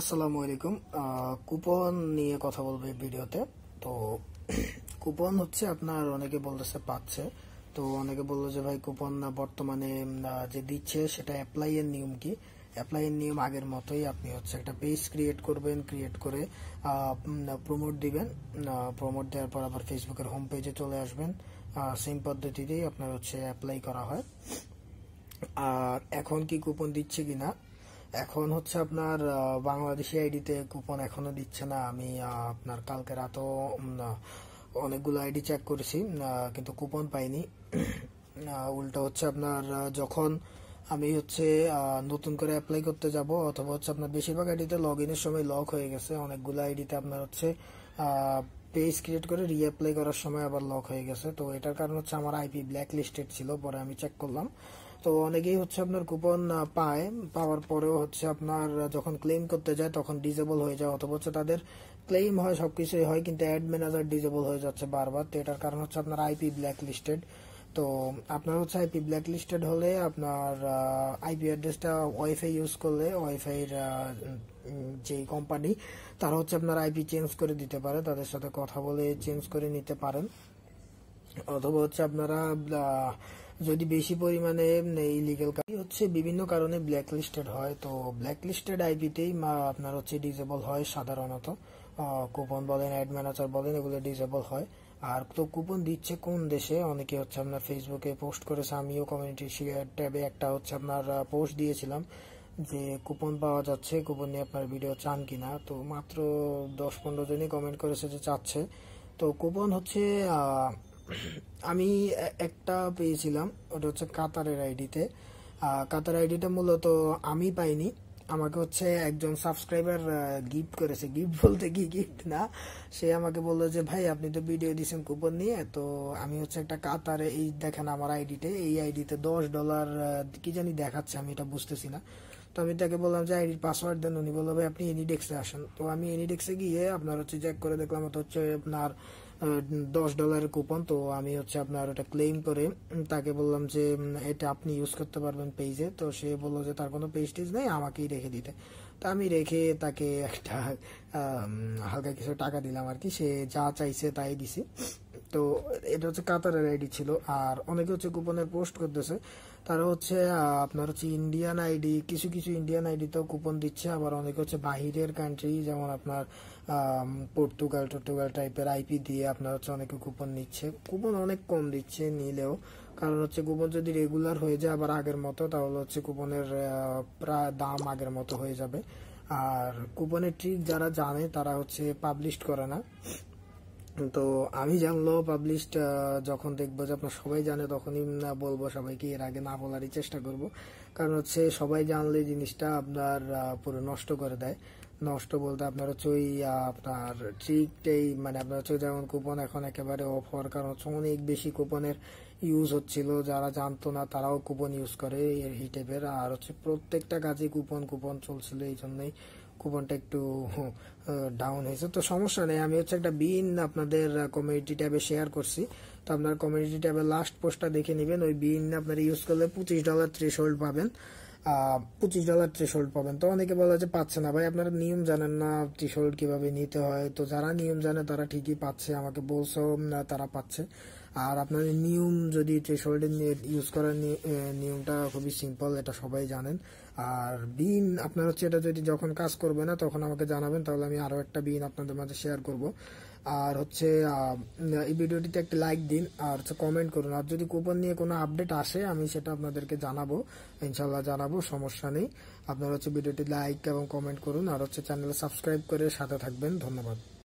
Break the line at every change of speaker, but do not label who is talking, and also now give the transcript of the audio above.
আসসালামু আলাইকুম কুপন নিয়ে কথা বলবো এই ভিডিওতে তো কুপন হচ্ছে আপনার অনেকে বলতেছে পাচ্ছে তো অনেকে বললো যে ভাই কুপন না বর্তমানে যে দিচ্ছে সেটা অ্যাপ্লাইয়ের নিয়ম কি অ্যাপ্লাইয়ের নিয়ম আগের মতোই আপনি হচ্ছে একটা পেজ ক্রিয়েট করবেন ক্রিয়েট করে প্রমোট দিবেন প্রমোট দেওয়ার পর আবার ফেসবুকের হোম পেজে চলে আসবেন সেম পদ্ধতিতেই আপনার হচ্ছে অ্যাপ্লাই করা হয় আর এখন কি কুপন দিচ্ছে কি না এখন হচ্ছে আপনার বাংলাদেশি আইডিতে কুপন এখনও দিচ্ছে না আমি আপনার কালকে রাতও অনেকগুলো আইডি চেক করেছি কিন্তু কুপন পাইনি উল্টা হচ্ছে আপনার যখন আমি হচ্ছে নতুন করে অ্যাপ্লাই করতে যাব অথবা হচ্ছে আপনার বেশিরভাগ আইডিতে লগ ইনের সময় লক হয়ে গেছে অনেকগুলো আইডিতে আপনার হচ্ছে পেজ ক্রিয়েট করে রিঅ্যাপ্লাই করার সময় আবার লক হয়ে গেছে তো এটার কারণ হচ্ছে আমার আইপি ব্ল্যাক লিস্টেড ছিল পরে আমি চেক করলাম তো অনেকেই হচ্ছে আপনার কুপন পায় পাওয়ার পরেও হচ্ছে আপনার যখন ক্লেম করতে যায় তখন ডিজেবল হয়ে যায় অথবা হচ্ছে তাদের ক্লেম হয় সব কিছুই হয় কিন্তু অ্যাড ম্যানেজার ডিজেবল হয়ে যাচ্ছে বারবার তো এটার কারণ হচ্ছে আপনার আইপি ব্ল্যাক লিস্টেড তো আপনার হচ্ছে আইপি ব্ল্যাক লিস্টেড হলে আপনার আইপি অ্যাড্রেসটা ওয়াইফাই ইউজ করলে ওয়াইফাইয়ের যে কোম্পানি তারা হচ্ছে আপনার আইপি চেঞ্জ করে দিতে পারে তাদের সাথে কথা বলে চেঞ্জ করে নিতে পারেন অথবা হচ্ছে আপনারা যদি বেশি পরিমাণে কাজ হচ্ছে বিভিন্ন কারণে ব্ল্যাক লিস্টেড হয় তো ব্ল্যাক লিস্টেড আইপিতেই আপনার হচ্ছে ডিজেবল হয় সাধারণত কুপন বলেন অ্যাড ম্যানেজার বলেন এগুলো ডিজেবল হয় আর তো কুপন দিচ্ছে কোন দেশে অনেকে হচ্ছে আপনার ফেসবুকে পোস্ট করেছে আমিও কমিউনিটি শেয়ার ট্যাবে একটা হচ্ছে আপনার পোস্ট দিয়েছিলাম যে কুপন পাওয়া যাচ্ছে কুপন নিয়ে আপনার ভিডিও চান কিনা তো মাত্র দশ পনেরো জনই কমেন্ট করেছে যে চাচ্ছে তো কুপন হচ্ছে আমি একটা পেয়েছিলাম ওটা হচ্ছে কাতারের আইডিতে কাতার আইডিটা মূলত আমি পাইনি আমাকে হচ্ছে একজন সাবস্ক্রাইবার গিফট করেছে গিফট বলতে কি গিফট না সে আমাকে বললো যে ভাই আপনি তো ভিডিও দিয়েছেন কুপন নিয়ে তো আমি হচ্ছে একটা কাতারে এই দেখেন আমার আইডিতে এই আইডিতে দশ ডলার কি জানি দেখাচ্ছে আমি এটা বুঝতেছি না তো আমি তাকে বললাম যে আইডির পাসওয়ার্ড দেন উনি বললো ভাই আপনি এনিডেক্সে আসেন তো আমি এনিডেক্সে গিয়ে আপনার হচ্ছে চেক করে দেখলাম ওটা হচ্ছে আপনার দশ ডলারের কুপন তো আমি হচ্ছে আপনার ওটা ক্লেম করে তাকে বললাম যে এটা আপনি ইউজ করতে পারবেন পেজে তো সে বললো যে তার কোনো পেজ টেজ নেই আমাকেই রেখে দিতে তা আমি রেখে তাকে একটা হালকা কিছু টাকা দিলাম আর কি সে যা চাইছে তাই দিছি তো এটা হচ্ছে কাতারের আইডি ছিল আর অনেকে হচ্ছে কুপনের পোস্ট করতেছে তারা হচ্ছে আপনার হচ্ছে ইন্ডিয়ান আইডি কিছু কিছু ইন্ডিয়ান আইডিতেও কুপন দিচ্ছে আবার অনেকে হচ্ছে বাহিরের কান্ট্রি যেমন আপনার পর্তুগাল টর্তুগাল টাইপের আইপি দিয়ে আপনার হচ্ছে অনেকে কুপন নিচ্ছে কুপন অনেক কম দিচ্ছে নিলেও কারণ হচ্ছে কুপন যদি রেগুলার হয়ে যায় আবার আগের মতো তাহলে হচ্ছে কুপনের প্রায় দাম আগের মতো হয়ে যাবে আর কুপনের ট্রিক যারা জানে তারা হচ্ছে পাবলিশ করে না তো আমি জানলেও পাবলিশড যখন দেখবো যে আপনার সবাই জানে তখনই বলবো সবাইকে এর আগে না বলারই চেষ্টা করব কারণ হচ্ছে সবাই জানলে জিনিসটা আপনার পুরো নষ্ট করে দেয় নষ্ট বলতে আপনার হচ্ছে ওই আপনার ট্রিকটাই মানে আপনার হচ্ছে যেমন কুপন এখন একেবারে অফ হওয়ার কারণ হচ্ছে অনেক বেশি কুপনের ইউজ হচ্ছিল যারা জানতো না তারাও কুপন ইউজ করে এর হিটেপের আর হচ্ছে প্রত্যেকটা কাজে কুপন কুপন চলছিল এই জন্যই কুপনটা একটু ডাউন হয়েছে তো সমস্যা নেই আমি হচ্ছে একটা বিন আপনাদের কমিউনিটি ট্যাবে শেয়ার করছি তো আপনার কমিউনিটি ট্যাবে লাস্ট পোস্টটা দেখে নেবেন ওই বিন আপনারা ইউজ করলে পঁচিশ ডলার থ্রেশ হোল্ড পাবেন পঁচিশ ডলার থ্রেশোল্ড পাবেন তো অনেকে বলা যে পাচ্ছে না ভাই আপনারা নিয়ম জানেন না থ্রেশোল্ড কিভাবে নিতে হয় তো যারা নিয়ম জানে তারা ঠিকই পাচ্ছে আমাকে বলছেও তারা পাচ্ছে আর আপনার নিয়ম যদি নিয়ে ইউজ করার নিয়মটা খুবই সিম্পল এটা সবাই জানেন আর বিন আপনার হচ্ছে এটা যদি যখন কাজ করবে না তখন আমাকে জানাবেন তাহলে আমি আরও একটা বিন আপনাদের মাঝে শেয়ার করব আর হচ্ছে এই ভিডিওটিতে একটা লাইক দিন আর হচ্ছে কমেন্ট করুন আর যদি কুপন নিয়ে কোনো আপডেট আসে আমি সেটা আপনাদেরকে জানাবো ইনশাল্লাহ জানাবো সমস্যা নেই আপনারা হচ্ছে ভিডিওটি লাইক এবং কমেন্ট করুন আর হচ্ছে চ্যানেল সাবস্ক্রাইব করে সাথে থাকবেন ধন্যবাদ